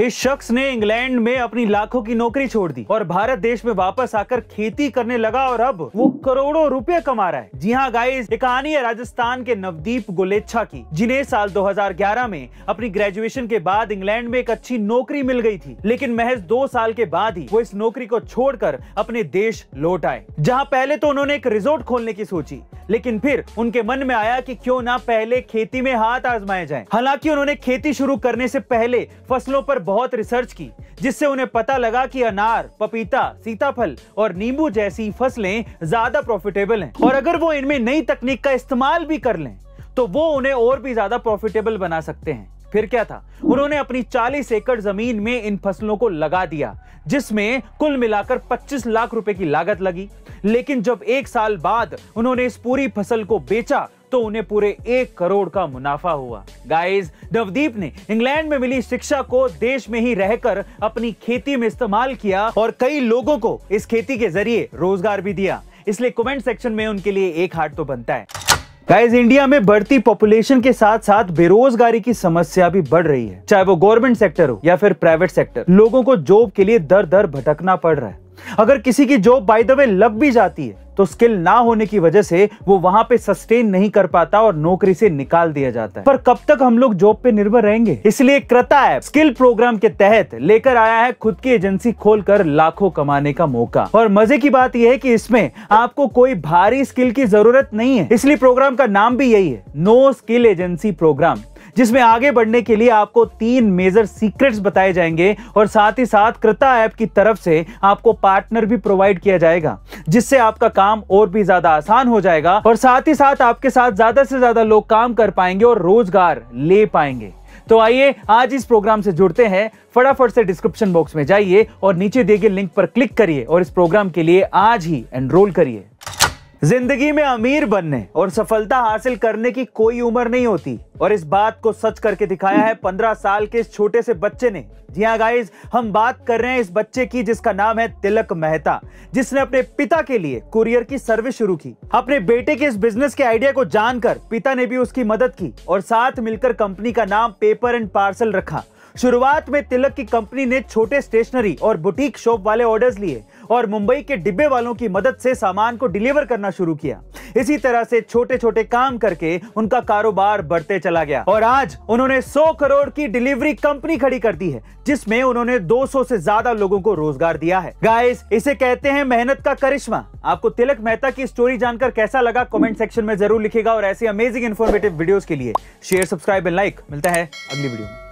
इस शख्स ने इंग्लैंड में अपनी लाखों की नौकरी छोड़ दी और भारत देश में वापस आकर खेती करने लगा और अब वो करोड़ों रुपए कमा रहा है जी हाँ गाइस एक कहानी है राजस्थान के नवदीप गुलेच्छा की जिन्हें साल 2011 में अपनी ग्रेजुएशन के बाद इंग्लैंड में एक अच्छी नौकरी मिल गई थी लेकिन महज दो साल के बाद ही वो इस नौकरी को छोड़ अपने देश लौट आए जहाँ पहले तो उन्होंने एक रिजोर्ट खोलने की सोची लेकिन फिर उनके मन में आया कि क्यों ना पहले खेती में हाथ आजमाए जाए हालांकि उन्होंने खेती शुरू करने से पहले फसलों पर बहुत रिसर्च की जिससे उन्हें पता लगा कि अनार पपीता सीताफल और नींबू जैसी फसलें ज्यादा प्रॉफिटेबल हैं और अगर वो इनमें नई तकनीक का इस्तेमाल भी कर लें तो वो उन्हें और भी ज्यादा प्रॉफिटेबल बना सकते हैं फिर क्या था उन्होंने अपनी 40 एकड़ जमीन में इन फसलों को लगा दिया जिसमें कुल मिलाकर 25 लाख रुपए की लागत लगी लेकिन जब एक साल बाद उन्होंने इस पूरी फसल को बेचा तो उन्हें पूरे एक करोड़ का मुनाफा हुआ गाइस नवदीप ने इंग्लैंड में मिली शिक्षा को देश में ही रहकर अपनी खेती में इस्तेमाल किया और कई लोगों को इस खेती के जरिए रोजगार भी दिया इसलिए कमेंट सेक्शन में उनके लिए एक हार्ट तो बनता है गाइज इंडिया में बढ़ती पॉपुलेशन के साथ साथ बेरोजगारी की समस्या भी बढ़ रही है चाहे वो गवर्नमेंट सेक्टर हो या फिर प्राइवेट सेक्टर लोगों को जॉब के लिए दर दर भटकना पड़ रहा है अगर किसी की जॉब बाय द वे लग भी जाती है तो स्किल ना होने की वजह से वो वहां पे सस्टेन नहीं कर पाता और नौकरी से निकाल दिया जाता है पर कब तक हम लोग जॉब पे निर्भर रहेंगे इसलिए क्रता ऐप स्किल प्रोग्राम के तहत लेकर आया है खुद की एजेंसी खोल लाखों कमाने का मौका और मजे की बात यह है की इसमें आपको कोई भारी स्किल की जरूरत नहीं है इसलिए प्रोग्राम का नाम भी यही है नो स्किल एजेंसी प्रोग्राम जिसमें आगे बढ़ने के लिए आपको तीन मेजर सीक्रेट्स बताए जाएंगे और साथ ही साथ कृता ऐप की तरफ से आपको पार्टनर भी प्रोवाइड किया जाएगा जिससे आपका काम और भी ज्यादा आसान हो जाएगा और साथ ही साथ आपके साथ ज्यादा से ज्यादा लोग काम कर पाएंगे और रोजगार ले पाएंगे तो आइए आज इस प्रोग्राम से जुड़ते हैं फटाफट से डिस्क्रिप्शन बॉक्स में जाइए और नीचे दिए गए लिंक पर क्लिक करिए और इस प्रोग्राम के लिए आज ही एनरोल करिए जिंदगी में अमीर बनने और सफलता हासिल करने की कोई उम्र नहीं होती और इस बात को सच करके दिखाया है पंद्रह साल के इस छोटे से बच्चे ने जी हाँ गाइज हम बात कर रहे हैं इस बच्चे की जिसका नाम है तिलक मेहता जिसने अपने पिता के लिए कुरियर की सर्विस शुरू की अपने बेटे के इस बिजनेस के आइडिया को जानकर पिता ने भी उसकी मदद की और साथ मिलकर कंपनी का नाम पेपर एंड पार्सल रखा शुरुआत में तिलक की कंपनी ने छोटे स्टेशनरी और बुटीक शॉप वाले ऑर्डर्स लिए और मुंबई के डिब्बे वालों की मदद से सामान को डिलीवर करना शुरू किया इसी तरह से छोटे छोटे काम करके उनका कारोबार बढ़ते चला गया और आज उन्होंने 100 करोड़ की डिलीवरी कंपनी खड़ी कर दी है जिसमें उन्होंने 200 से ज्यादा लोगों को रोजगार दिया है गाइस इसे कहते हैं मेहनत का करिश्मा आपको तिलक मेहता की स्टोरी जानकर कैसा लगा कॉमेंट सेक्शन में जरूर लिखेगा और ऐसी अमेजिंग इन्फॉर्मेटिव वीडियो के लिए शेयर सब्सक्राइब एंड लाइक मिलता है अगली वीडियो में